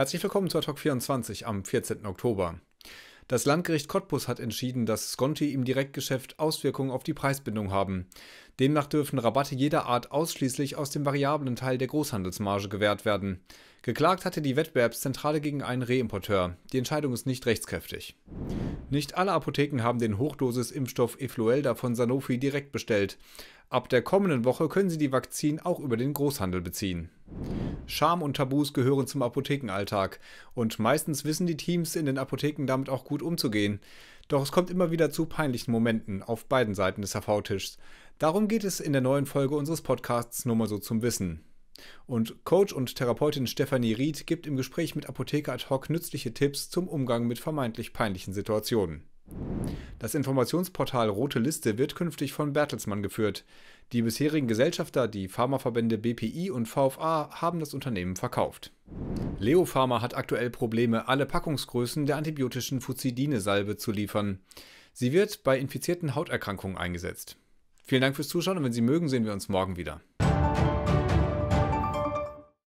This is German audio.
Herzlich willkommen zu Talk 24 am 14. Oktober. Das Landgericht Cottbus hat entschieden, dass Sconti im Direktgeschäft Auswirkungen auf die Preisbindung haben. Demnach dürfen Rabatte jeder Art ausschließlich aus dem variablen Teil der Großhandelsmarge gewährt werden. Geklagt hatte die Wettbewerbszentrale gegen einen Reimporteur. Die Entscheidung ist nicht rechtskräftig. Nicht alle Apotheken haben den Hochdosis-Impfstoff Efluelda von Sanofi direkt bestellt. Ab der kommenden Woche können sie die Vakzin auch über den Großhandel beziehen. Scham und Tabus gehören zum Apothekenalltag und meistens wissen die Teams in den Apotheken damit auch gut umzugehen. Doch es kommt immer wieder zu peinlichen Momenten auf beiden Seiten des HV-Tischs. Darum geht es in der neuen Folge unseres Podcasts Nummer so zum Wissen. Und Coach und Therapeutin Stefanie Ried gibt im Gespräch mit Apotheker ad hoc nützliche Tipps zum Umgang mit vermeintlich peinlichen Situationen. Das Informationsportal Rote Liste wird künftig von Bertelsmann geführt. Die bisherigen Gesellschafter, die Pharmaverbände BPI und VFA, haben das Unternehmen verkauft. Leo Pharma hat aktuell Probleme, alle Packungsgrößen der antibiotischen Fuzidine-Salbe zu liefern. Sie wird bei infizierten Hauterkrankungen eingesetzt. Vielen Dank fürs Zuschauen und wenn Sie mögen, sehen wir uns morgen wieder.